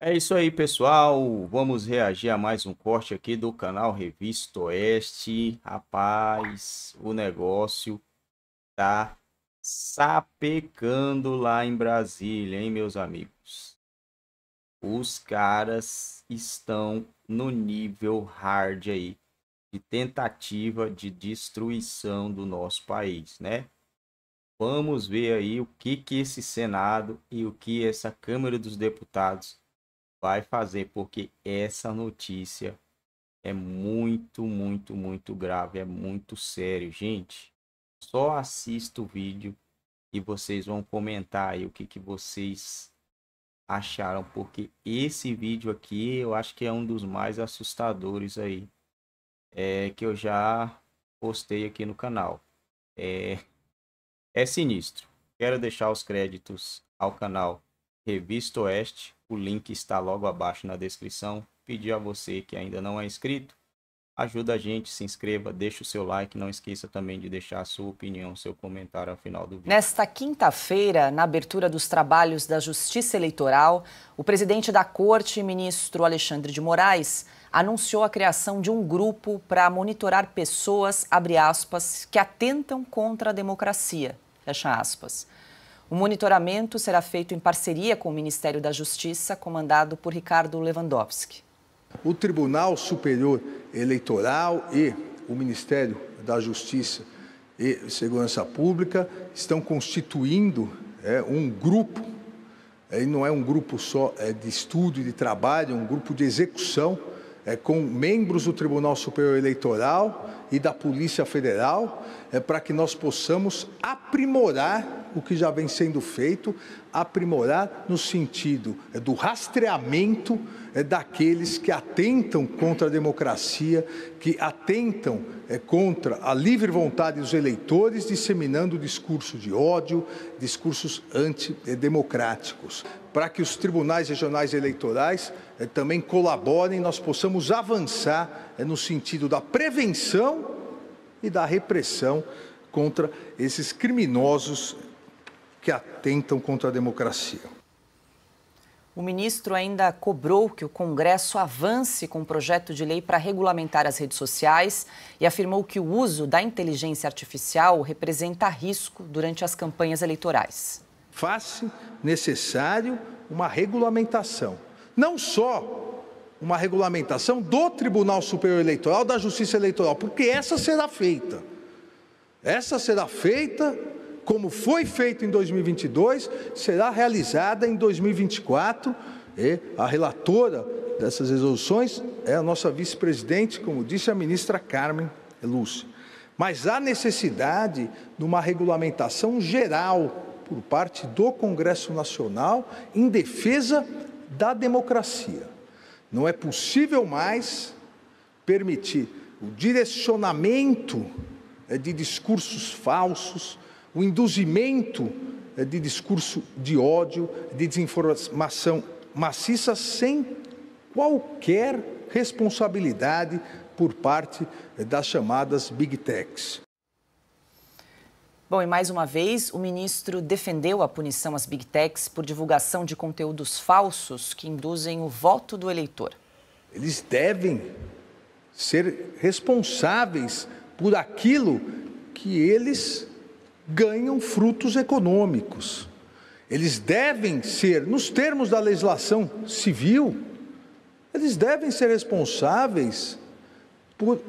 É isso aí, pessoal. Vamos reagir a mais um corte aqui do canal Revista Oeste. Rapaz, o negócio tá sapecando lá em Brasília, hein, meus amigos? Os caras estão no nível hard aí de tentativa de destruição do nosso país, né? Vamos ver aí o que que esse Senado e o que essa Câmara dos Deputados vai fazer, porque essa notícia é muito, muito, muito grave, é muito sério. Gente, só assista o vídeo e vocês vão comentar aí o que, que vocês acharam, porque esse vídeo aqui eu acho que é um dos mais assustadores aí é, que eu já postei aqui no canal. É, é sinistro. Quero deixar os créditos ao canal Revista Oeste o link está logo abaixo na descrição. Pedir a você que ainda não é inscrito, ajuda a gente, se inscreva, deixa o seu like, não esqueça também de deixar a sua opinião, seu comentário ao final do vídeo. Nesta quinta-feira, na abertura dos trabalhos da Justiça Eleitoral, o presidente da Corte, ministro Alexandre de Moraes, anunciou a criação de um grupo para monitorar pessoas, abre aspas, que atentam contra a democracia, fecha aspas. O monitoramento será feito em parceria com o Ministério da Justiça, comandado por Ricardo Lewandowski. O Tribunal Superior Eleitoral e o Ministério da Justiça e Segurança Pública estão constituindo é, um grupo, é, e não é um grupo só é, de estudo e de trabalho, é um grupo de execução é, com membros do Tribunal Superior Eleitoral e da Polícia Federal, é, para que nós possamos aprimorar o que já vem sendo feito, aprimorar no sentido é, do rastreamento é, daqueles que atentam contra a democracia, que atentam é, contra a livre vontade dos eleitores, disseminando discurso de ódio, discursos antidemocráticos. Para que os tribunais regionais eleitorais também colaborem, nós possamos avançar no sentido da prevenção e da repressão contra esses criminosos que atentam contra a democracia. O ministro ainda cobrou que o Congresso avance com um projeto de lei para regulamentar as redes sociais e afirmou que o uso da inteligência artificial representa risco durante as campanhas eleitorais. Faz necessário uma regulamentação, não só uma regulamentação do Tribunal Superior Eleitoral, da Justiça Eleitoral, porque essa será feita. Essa será feita como foi feito em 2022, será realizada em 2024. E a relatora dessas resoluções é a nossa vice-presidente, como disse a ministra Carmen Lúcia. Mas há necessidade de uma regulamentação geral por parte do Congresso Nacional em defesa da democracia. Não é possível mais permitir o direcionamento é, de discursos falsos, o induzimento eh, de discurso de ódio, de desinformação maciça, sem qualquer responsabilidade por parte eh, das chamadas Big Techs. Bom, e mais uma vez, o ministro defendeu a punição às Big Techs por divulgação de conteúdos falsos que induzem o voto do eleitor. Eles devem ser responsáveis por aquilo que eles ganham frutos econômicos. Eles devem ser, nos termos da legislação civil, eles devem ser responsáveis por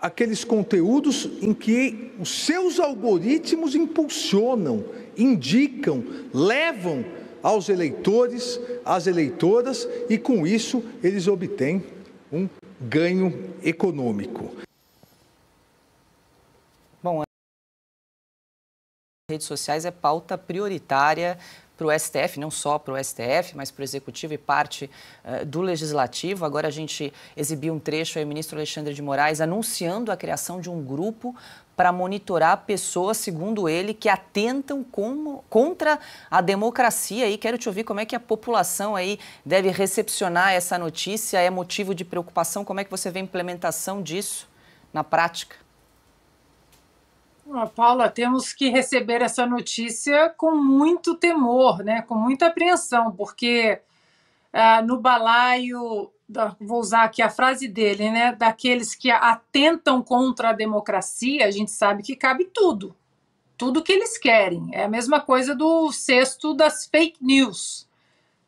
aqueles conteúdos em que os seus algoritmos impulsionam, indicam, levam aos eleitores, às eleitoras, e com isso eles obtêm um ganho econômico. redes sociais é pauta prioritária para o STF, não só para o STF, mas para o Executivo e parte uh, do Legislativo. Agora a gente exibiu um trecho aí, o ministro Alexandre de Moraes anunciando a criação de um grupo para monitorar pessoas, segundo ele, que atentam como, contra a democracia. E quero te ouvir como é que a população aí deve recepcionar essa notícia. É motivo de preocupação? Como é que você vê a implementação disso na prática? Paula, temos que receber essa notícia com muito temor, né? com muita apreensão, porque é, no balaio, vou usar aqui a frase dele, né? daqueles que atentam contra a democracia, a gente sabe que cabe tudo, tudo que eles querem. É a mesma coisa do sexto das fake news.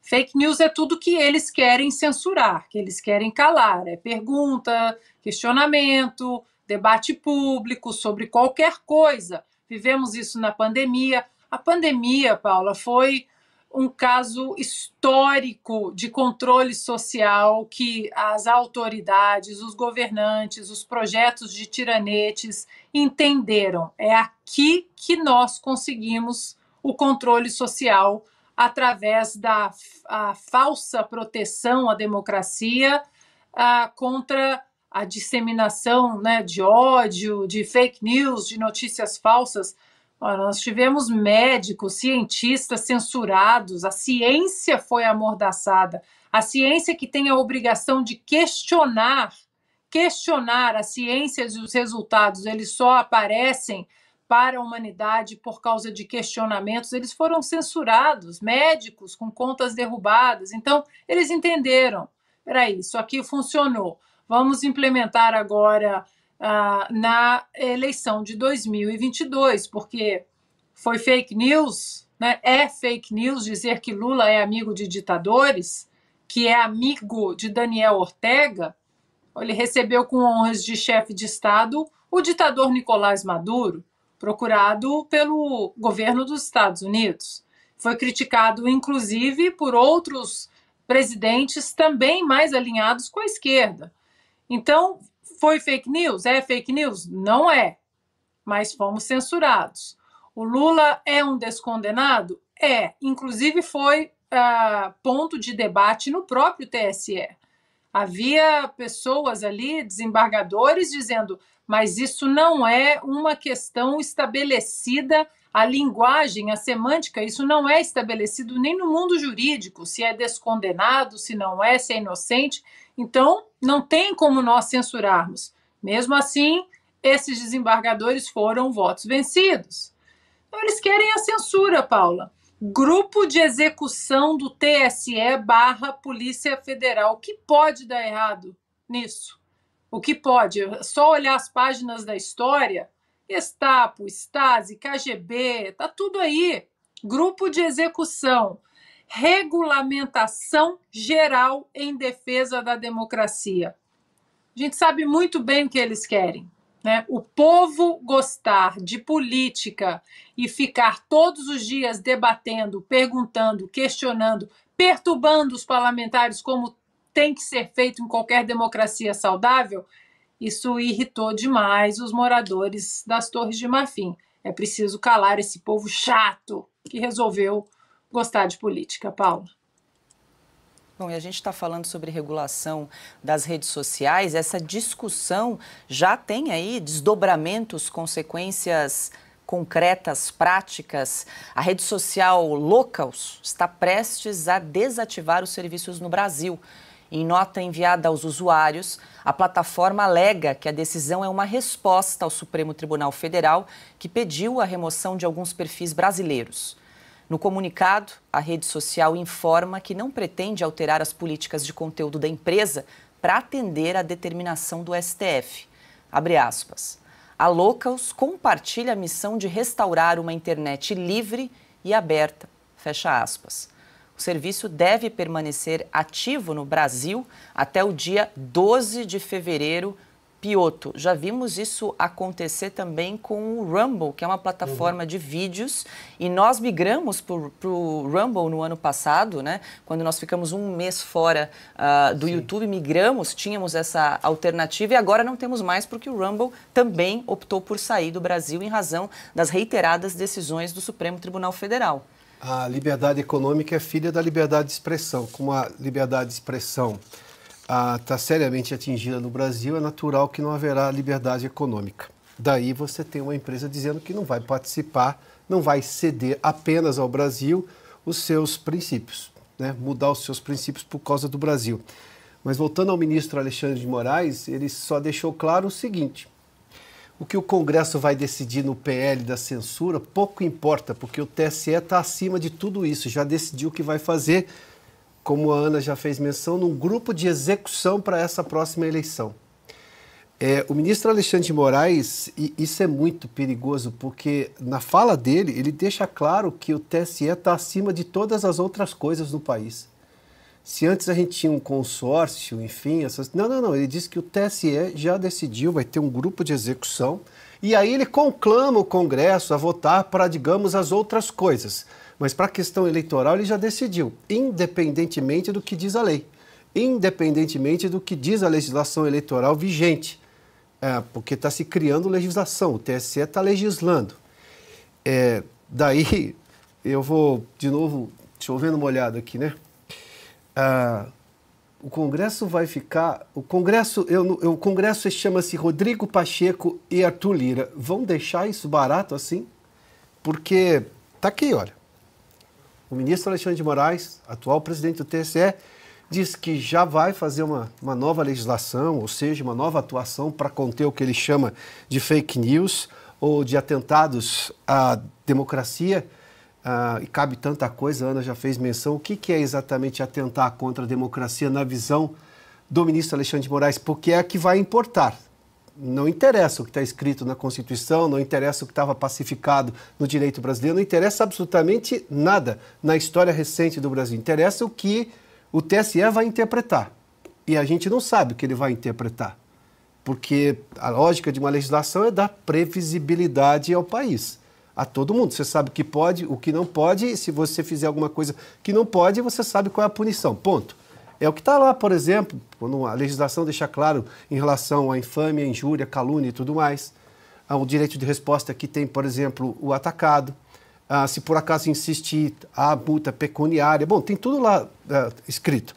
Fake news é tudo que eles querem censurar, que eles querem calar, é pergunta, questionamento, debate público sobre qualquer coisa. Vivemos isso na pandemia. A pandemia, Paula, foi um caso histórico de controle social que as autoridades, os governantes, os projetos de tiranetes entenderam. É aqui que nós conseguimos o controle social através da falsa proteção à democracia a, ah, contra a disseminação né, de ódio, de fake news, de notícias falsas. Nós tivemos médicos, cientistas censurados, a ciência foi amordaçada. A ciência que tem a obrigação de questionar, questionar a ciência e os resultados, eles só aparecem para a humanidade por causa de questionamentos, eles foram censurados, médicos com contas derrubadas. Então, eles entenderam. Peraí, isso aqui funcionou. Vamos implementar agora ah, na eleição de 2022, porque foi fake news, né? é fake news dizer que Lula é amigo de ditadores, que é amigo de Daniel Ortega. Ele recebeu com honras de chefe de Estado o ditador Nicolás Maduro, procurado pelo governo dos Estados Unidos. Foi criticado, inclusive, por outros presidentes também mais alinhados com a esquerda. Então, foi fake news? É fake news? Não é. Mas fomos censurados. O Lula é um descondenado? É. Inclusive, foi ah, ponto de debate no próprio TSE. Havia pessoas ali, desembargadores, dizendo: mas isso não é uma questão estabelecida a linguagem, a semântica, isso não é estabelecido nem no mundo jurídico, se é descondenado, se não é, se é inocente. Então, não tem como nós censurarmos. Mesmo assim, esses desembargadores foram votos vencidos. Então, eles querem a censura, Paula. Grupo de execução do TSE barra Polícia Federal. O que pode dar errado nisso? O que pode? É só olhar as páginas da história Estapo, Stasi, KGB, tá tudo aí. Grupo de execução, regulamentação geral em defesa da democracia. A gente sabe muito bem o que eles querem. Né? O povo gostar de política e ficar todos os dias debatendo, perguntando, questionando, perturbando os parlamentares, como tem que ser feito em qualquer democracia saudável, isso irritou demais os moradores das Torres de Marfim. É preciso calar esse povo chato que resolveu gostar de política, Paula. Bom, e a gente está falando sobre regulação das redes sociais. Essa discussão já tem aí desdobramentos, consequências concretas, práticas. A rede social Locals está prestes a desativar os serviços no Brasil. Em nota enviada aos usuários, a plataforma alega que a decisão é uma resposta ao Supremo Tribunal Federal, que pediu a remoção de alguns perfis brasileiros. No comunicado, a rede social informa que não pretende alterar as políticas de conteúdo da empresa para atender à determinação do STF. Abre aspas. A Locals compartilha a missão de restaurar uma internet livre e aberta. Fecha aspas. O serviço deve permanecer ativo no Brasil até o dia 12 de fevereiro. Pioto, já vimos isso acontecer também com o Rumble, que é uma plataforma uhum. de vídeos, e nós migramos para o Rumble no ano passado, né? Quando nós ficamos um mês fora uh, do Sim. YouTube, migramos, tínhamos essa alternativa e agora não temos mais, porque o Rumble também optou por sair do Brasil em razão das reiteradas decisões do Supremo Tribunal Federal a liberdade econômica é filha da liberdade de expressão. Como a liberdade de expressão está ah, seriamente atingida no Brasil, é natural que não haverá liberdade econômica. Daí você tem uma empresa dizendo que não vai participar, não vai ceder apenas ao Brasil os seus princípios, né? mudar os seus princípios por causa do Brasil. Mas voltando ao ministro Alexandre de Moraes, ele só deixou claro o seguinte: o que o Congresso vai decidir no PL da censura pouco importa, porque o TSE está acima de tudo isso, já decidiu o que vai fazer, como a Ana já fez menção, num grupo de execução para essa próxima eleição. É, o ministro Alexandre de Moraes, e isso é muito perigoso, porque na fala dele, ele deixa claro que o TSE está acima de todas as outras coisas no país. Se antes a gente tinha um consórcio, enfim, essas... não, não, não. Ele disse que o TSE já decidiu, vai ter um grupo de execução. E aí ele conclama o Congresso a votar para, digamos, as outras coisas. Mas para a questão eleitoral ele já decidiu, independentemente do que diz a lei, independentemente do que diz a legislação eleitoral vigente, é, porque está se criando legislação. O TSE está legislando. É, daí eu vou de novo chovendo molhado aqui, né? Ah, o Congresso vai ficar. O Congresso, eu, o Congresso chama-se Rodrigo Pacheco e Arthur Lira. Vão deixar isso barato assim? Porque tá aqui, olha. O ministro Alexandre de Moraes, atual presidente do TSE, diz que já vai fazer uma, uma nova legislação, ou seja, uma nova atuação para conter o que ele chama de fake news ou de atentados à democracia. Ah, e cabe tanta coisa, a Ana já fez menção, o que, que é exatamente atentar contra a democracia na visão do ministro Alexandre de Moraes, porque é a que vai importar. Não interessa o que está escrito na Constituição, não interessa o que estava pacificado no direito brasileiro, não interessa absolutamente nada na história recente do Brasil. Interessa o que o TSE vai interpretar. E a gente não sabe o que ele vai interpretar, porque a lógica de uma legislação é dar previsibilidade ao país a todo mundo. Você sabe o que pode, o que não pode, e se você fizer alguma coisa que não pode, você sabe qual é a punição. Ponto. É o que está lá, por exemplo, quando a legislação deixa claro em relação à infâmia, injúria, calúnia e tudo mais. O direito de resposta que tem, por exemplo, o atacado. Ah, se por acaso insistir, a multa pecuniária. Bom, tem tudo lá é, escrito.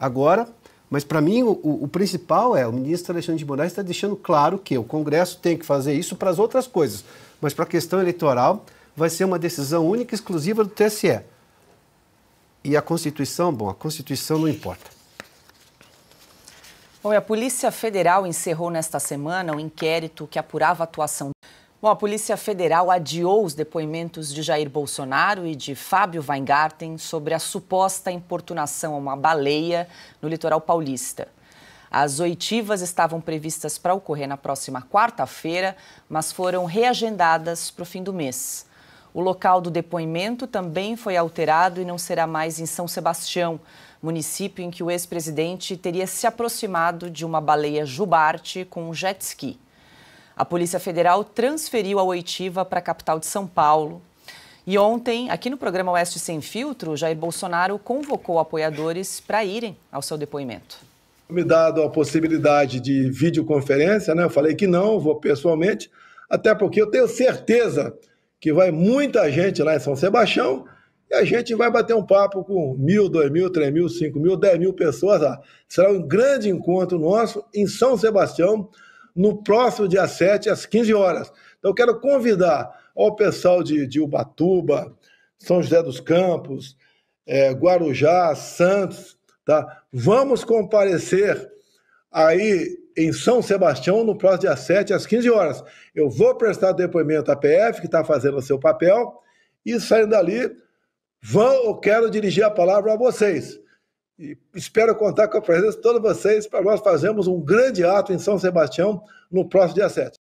Agora, mas para mim o, o, principal é o ministro Alexandre de Moraes está deixando claro que o Congresso tem que fazer isso para as outras coisas mas para a questão eleitoral vai ser uma decisão única e exclusiva do TSE. E a Constituição, bom, a Constituição não importa. Bom, a Polícia Federal encerrou nesta semana um inquérito que apurava a atuação. Bom, a Polícia Federal adiou os depoimentos de Jair Bolsonaro e de Fábio Weingarten sobre a suposta importunação a uma baleia no litoral paulista. As oitivas estavam previstas para ocorrer na próxima quarta-feira, mas foram reagendadas para o fim do mês. O local do depoimento também foi alterado e não será mais em São Sebastião, município em que o ex-presidente teria se aproximado de uma baleia jubarte com um jet ski. A Polícia Federal transferiu a oitiva para a capital de São Paulo. E ontem, aqui no programa Oeste Sem Filtro, Jair Bolsonaro convocou apoiadores para irem ao seu depoimento me dado a possibilidade de videoconferência, né? Eu falei que não, vou pessoalmente, até porque eu tenho certeza que vai muita gente lá em São Sebastião e a gente vai bater um papo com mil, dois mil, três mil, cinco mil, dez mil pessoas lá. Será um grande encontro nosso em São Sebastião, no próximo dia 7, às 15 horas. Então, eu quero convidar ao pessoal de, de Ubatuba, São José dos Campos, é, Guarujá, Santos, Tá? Vamos comparecer aí em São Sebastião no próximo dia 7, às 15 horas. Eu vou prestar depoimento à PF, que está fazendo o seu papel, e saindo dali, vão, eu quero dirigir a palavra a vocês. E espero contar com a presença de todos vocês para nós fazermos um grande ato em São Sebastião no próximo dia 7.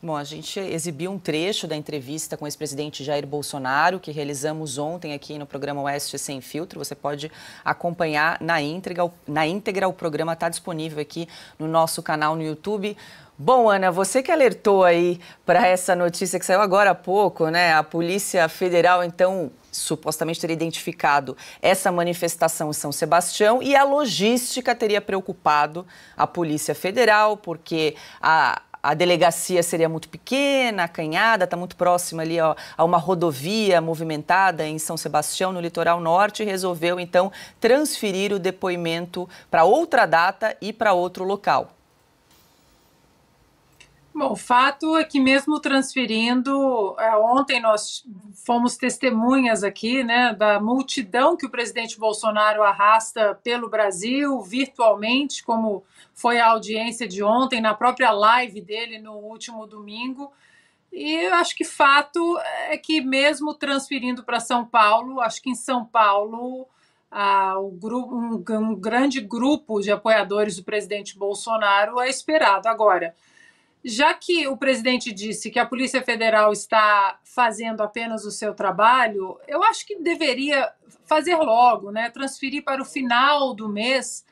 Bom, a gente exibiu um trecho da entrevista com o ex-presidente Jair Bolsonaro, que realizamos ontem aqui no programa Oeste Sem Filtro. Você pode acompanhar na íntegra. Na íntegra, o programa está disponível aqui no nosso canal no YouTube. Bom, Ana, você que alertou aí para essa notícia que saiu agora há pouco, né? A Polícia Federal, então, supostamente teria identificado essa manifestação em São Sebastião e a logística teria preocupado a Polícia Federal, porque a a delegacia seria muito pequena, acanhada, está muito próxima ali ó, a uma rodovia movimentada em São Sebastião, no litoral norte, e resolveu então transferir o depoimento para outra data e para outro local. Bom, o fato é que mesmo transferindo, é, ontem nós fomos testemunhas aqui, né, da multidão que o presidente Bolsonaro arrasta pelo Brasil virtualmente, como foi a audiência de ontem na própria live dele no último domingo. E acho que fato é que mesmo transferindo para São Paulo, acho que em São Paulo ah, um, um grande grupo de apoiadores do presidente Bolsonaro é esperado agora já que o presidente disse que a Polícia Federal está fazendo apenas o seu trabalho, eu acho que deveria fazer logo, né? Transferir para o final do mês.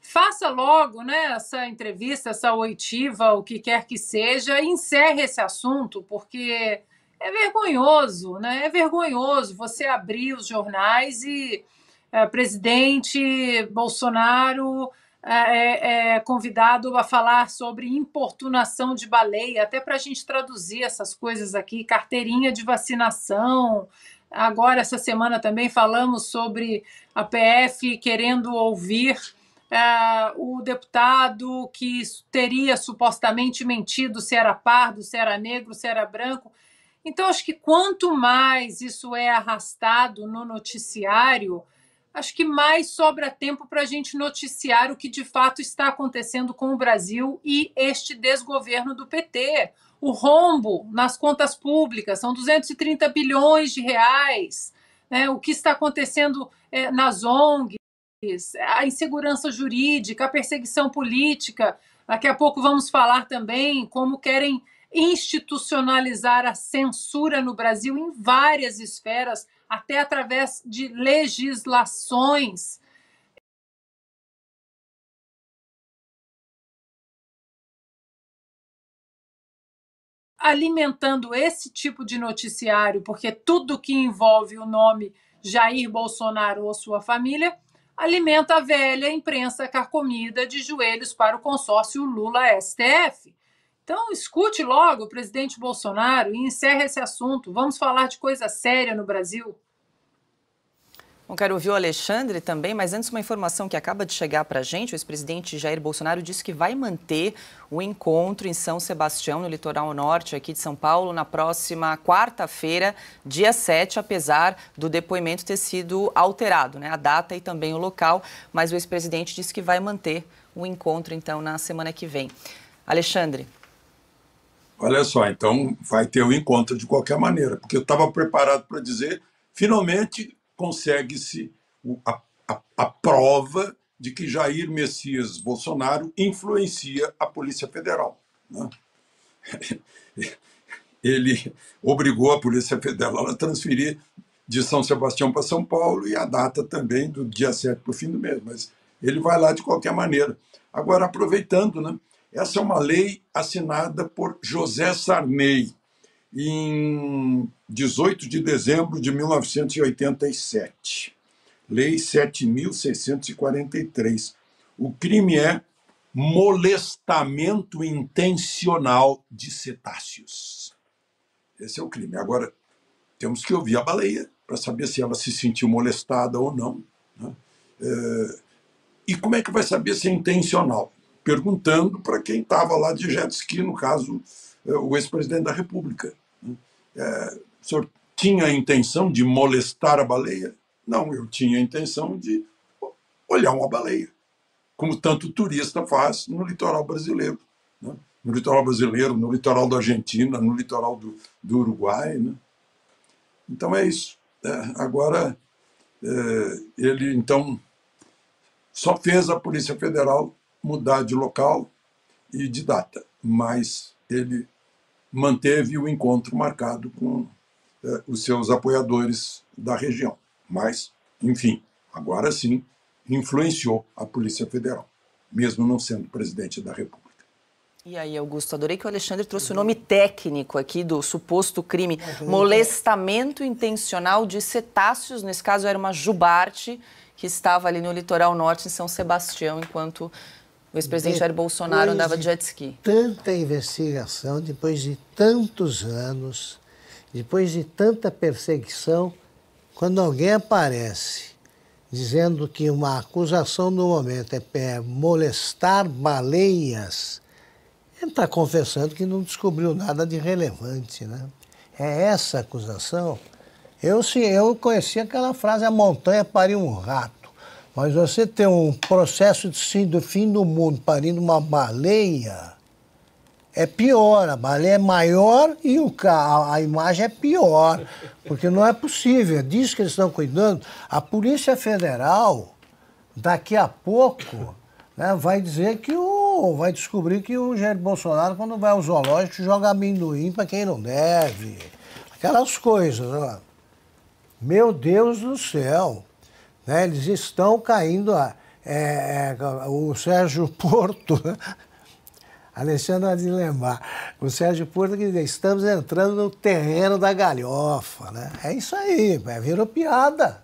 Faça logo né, essa entrevista, essa oitiva, o que quer que seja, e encerre esse assunto, porque é vergonhoso, né? É vergonhoso você abrir os jornais e é, presidente Bolsonaro é, é, é, convidado a falar sobre importunação de baleia, até para a gente traduzir essas coisas aqui, carteirinha de vacinação. Agora, essa semana também falamos sobre a PF querendo ouvir é, o deputado que teria supostamente mentido se era pardo, se era negro, se era branco. Então, acho que quanto mais isso é arrastado no noticiário, acho que mais sobra tempo para a gente noticiar o que de fato está acontecendo com o Brasil e este desgoverno do PT. O rombo nas contas públicas são 230 bilhões de reais. Né? O que está acontecendo é, nas ONGs, a insegurança jurídica, a perseguição política. Daqui a pouco vamos falar também como querem institucionalizar a censura no Brasil em várias esferas até através de legislações. Alimentando esse tipo de noticiário, porque tudo que envolve o nome Jair Bolsonaro ou sua família alimenta a velha imprensa carcomida de joelhos para o consórcio Lula-STF. Então, escute logo o presidente Bolsonaro e encerre esse assunto. Vamos falar de coisa séria no Brasil. Bom, quero ouvir o Alexandre também, mas antes uma informação que acaba de chegar para a gente. O ex-presidente Jair Bolsonaro disse que vai manter o encontro em São Sebastião, no litoral norte aqui de São Paulo, na próxima quarta-feira, dia 7, apesar do depoimento ter sido alterado, né? A data e também o local, mas o ex-presidente disse que vai manter o encontro, então, na semana que vem. Alexandre. Olha só, então vai ter o um encontro de qualquer maneira, porque eu estava preparado para dizer, finalmente consegue-se a, a, a prova de que Jair Messias Bolsonaro influencia a Polícia Federal. Né? Ele obrigou a Polícia Federal a transferir de São Sebastião para São Paulo e a data também do dia 7 para o fim do mês, mas ele vai lá de qualquer maneira. Agora, aproveitando, né, essa é uma lei assinada por José Sarney em 18 de dezembro de 1987. Lei 7643. O crime é molestamento intencional de cetáceos. Esse é o crime. Agora, temos que ouvir a baleia para saber se ela se sentiu molestada ou não. Né? É... E como é que vai saber se é intencional? perguntando para quem estava lá de jet ski, no caso, eh, o ex-presidente da República. Né? É, o senhor tinha a intenção de molestar a baleia? Não, eu tinha a intenção de olhar uma baleia, como tanto turista faz no litoral brasileiro. Né? No litoral brasileiro, no litoral da Argentina, no litoral do, do Uruguai. Né? Então é isso. É, agora, é, ele então só fez a Polícia Federal mudar de local e de data, mas ele manteve o encontro marcado com eh, os seus apoiadores da região. Mas, enfim, agora sim, influenciou a Polícia Federal, mesmo não sendo presidente da República. E aí, Augusto, adorei que o Alexandre trouxe o nome técnico aqui do suposto crime, né? molestamento intencional de cetáceos, nesse caso era uma jubarte que estava ali no litoral norte em São Sebastião enquanto o ex-presidente Jair Bolsonaro andava de jet ski. Tanta investigação, depois de tantos anos, depois de tanta perseguição, quando alguém aparece dizendo que uma acusação no momento é, molestar baleias, ele está confessando que não descobriu nada de relevante, né? É essa acusação. Eu, sim, eu conheci aquela frase, a montanha pariu um rato. Mas você tem um processo de sim, do fim do mundo parindo uma baleia, é pior. A baleia é maior e o, a, a imagem é pior. Porque não é possível. É Diz que eles estão cuidando. A Polícia Federal, daqui a pouco, né, vai dizer que o. vai descobrir que o Jair Bolsonaro, quando vai ao zoológico, joga amendoim para quem não deve. Aquelas coisas, né? Meu Deus do céu! Né? Eles estão caindo. A, é, é o Sérgio Porto, Alexandre de lembrar, o Sérgio Porto que diz, estamos entrando no terreno da galhofa. Né? É isso aí, é, virou piada.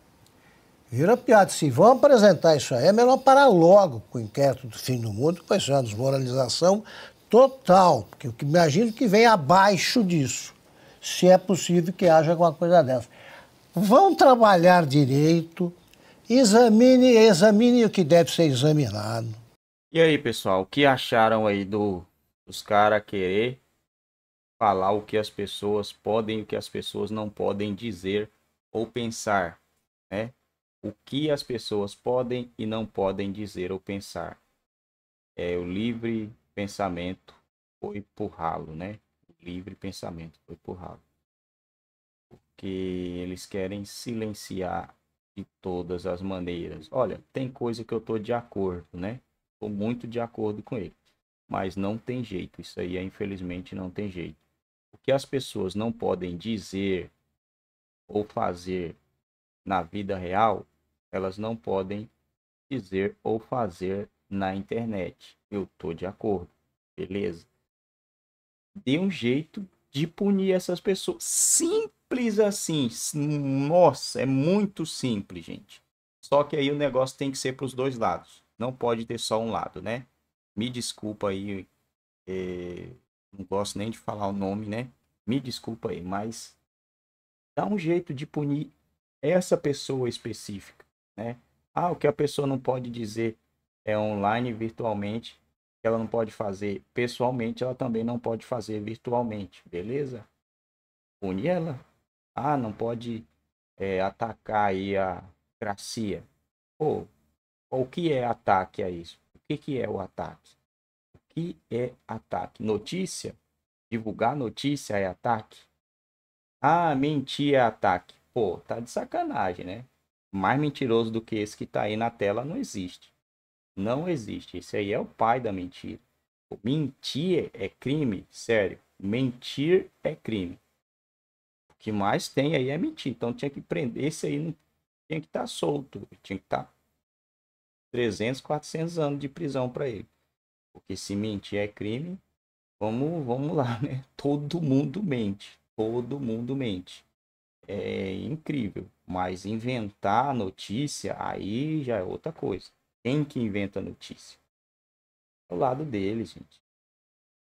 vira piada. Se vão apresentar isso aí, é melhor parar logo com o inquérito do fim do mundo, com essa desmoralização total, porque eu imagino que vem abaixo disso, se é possível que haja alguma coisa dessa. Vão trabalhar direito, Examine, examine o que deve ser examinado. E aí, pessoal, o que acharam aí do, dos caras querer falar o que as pessoas podem e o que as pessoas não podem dizer ou pensar, né? O que as pessoas podem e não podem dizer ou pensar. É o livre pensamento foi por ralo, né? O livre pensamento foi por ralo. Porque eles querem silenciar de todas as maneiras. Olha, tem coisa que eu estou de acordo, né? Estou muito de acordo com ele. Mas não tem jeito, isso aí é, infelizmente não tem jeito. O que as pessoas não podem dizer ou fazer na vida real, elas não podem dizer ou fazer na internet. Eu estou de acordo, beleza? Dê um jeito de punir essas pessoas. Simples assim. Nossa, é muito simples, gente. Só que aí o negócio tem que ser para os dois lados. Não pode ter só um lado, né? Me desculpa aí. É... Não gosto nem de falar o nome, né? Me desculpa aí, mas dá um jeito de punir essa pessoa específica, né? Ah, o que a pessoa não pode dizer é online virtualmente ela não pode fazer pessoalmente, ela também não pode fazer virtualmente, beleza? Une ela. Ah, não pode é, atacar aí a gracia. ou o que é ataque a isso? O que, que é o ataque? O que é ataque? Notícia? Divulgar notícia é ataque? Ah, mentir é ataque. Pô, tá de sacanagem, né? Mais mentiroso do que esse que tá aí na tela não existe. Não existe. Esse aí é o pai da mentira. Mentir é crime, sério. Mentir é crime. O que mais tem aí é mentir. Então tinha que prender. Esse aí não tinha que estar tá solto. Tinha que estar tá 300, 400 anos de prisão para ele. Porque se mentir é crime, vamos, vamos lá, né? Todo mundo mente. Todo mundo mente. É incrível. Mas inventar notícia aí já é outra coisa. Quem que inventa a notícia? Ao é o lado dele, gente.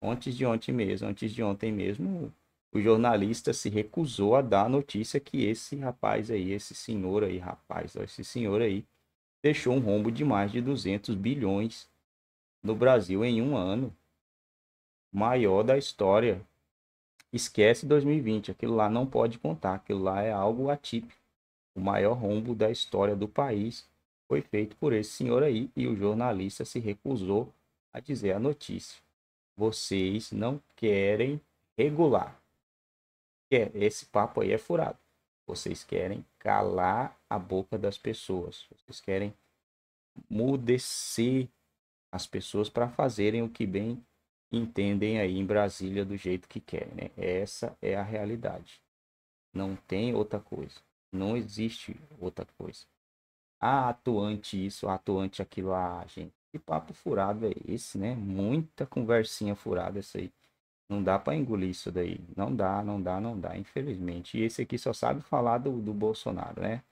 Antes de ontem mesmo, antes de ontem mesmo, o jornalista se recusou a dar a notícia que esse rapaz aí, esse senhor aí, rapaz, esse senhor aí, deixou um rombo de mais de 200 bilhões no Brasil em um ano. Maior da história. Esquece 2020, aquilo lá não pode contar, aquilo lá é algo atípico. O maior rombo da história do país foi feito por esse senhor aí e o jornalista se recusou a dizer a notícia. Vocês não querem regular. É, esse papo aí é furado. Vocês querem calar a boca das pessoas. Vocês querem mudecer as pessoas para fazerem o que bem entendem aí em Brasília do jeito que querem. Né? Essa é a realidade. Não tem outra coisa. Não existe outra coisa a atuante isso, atuante aquilo, a gente, que papo furado é esse, né? Muita conversinha furada essa aí. Não dá para engolir isso daí. Não dá, não dá, não dá, infelizmente. E esse aqui só sabe falar do, do Bolsonaro, né?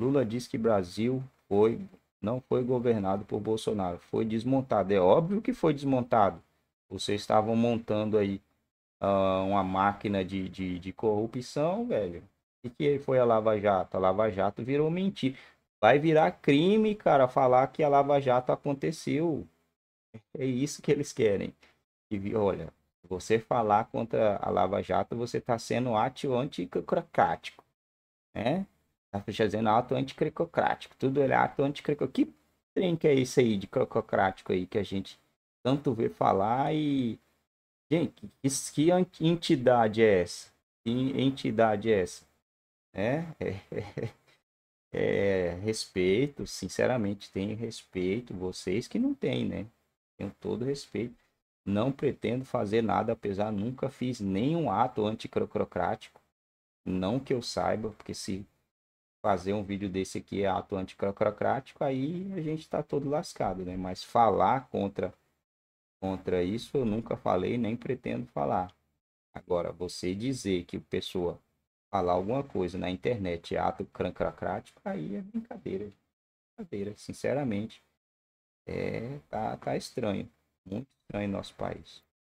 Lula diz que Brasil foi, não foi governado por Bolsonaro, foi desmontado. É óbvio que foi desmontado. Vocês estavam montando aí uh, uma máquina de, de, de corrupção, velho. E que foi a Lava Jato? A Lava Jato virou mentira. Vai virar crime, cara, falar que a Lava Jato aconteceu. É isso que eles querem. E, olha, você falar contra a Lava Jato, você está sendo ato anticrocrático. Né? Tá fazendo ato anticrocrático. Tudo é ato anticrocrático. Que trem que é isso aí de crococrático aí que a gente tanto vê falar e. Gente, que entidade é essa? Que entidade é essa? é, é. é, respeito, sinceramente tenho respeito, vocês que não têm, né? Tenho todo respeito. Não pretendo fazer nada, apesar nunca fiz nenhum ato anticrocrático. Não que eu saiba, porque se fazer um vídeo desse aqui é ato anticrocrático, aí a gente está todo lascado, né? Mas falar contra, contra isso eu nunca falei, nem pretendo falar. Agora, você dizer que o pessoa falar alguma coisa na internet, ato crancracrático, aí é brincadeira. brincadeira, sinceramente. É, tá, tá estranho. Muito estranho em nosso país.